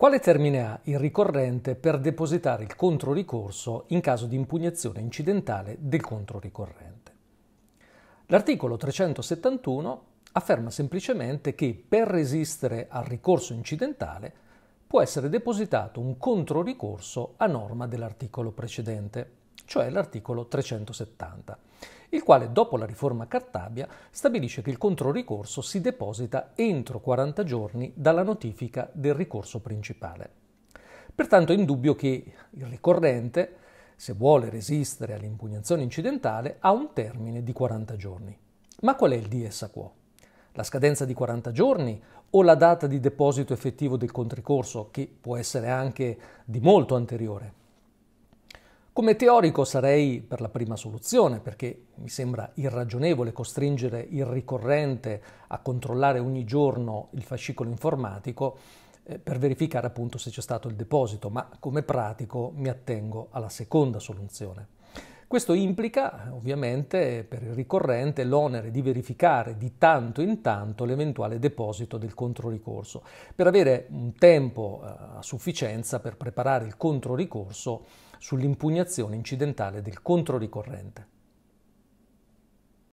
Quale termine ha il ricorrente per depositare il controricorso in caso di impugnazione incidentale del controricorrente? L'articolo 371 afferma semplicemente che per resistere al ricorso incidentale può essere depositato un controricorso a norma dell'articolo precedente cioè l'articolo 370, il quale dopo la riforma Cartabia stabilisce che il controricorso si deposita entro 40 giorni dalla notifica del ricorso principale. Pertanto è indubbio che il ricorrente, se vuole resistere all'impugnazione incidentale, ha un termine di 40 giorni. Ma qual è il dies a quo? La scadenza di 40 giorni o la data di deposito effettivo del contricorso, che può essere anche di molto anteriore? Come teorico sarei per la prima soluzione, perché mi sembra irragionevole costringere il ricorrente a controllare ogni giorno il fascicolo informatico eh, per verificare appunto se c'è stato il deposito, ma come pratico mi attengo alla seconda soluzione. Questo implica ovviamente per il ricorrente l'onere di verificare di tanto in tanto l'eventuale deposito del controricorso per avere un tempo eh, a sufficienza per preparare il controricorso sull'impugnazione incidentale del controricorrente.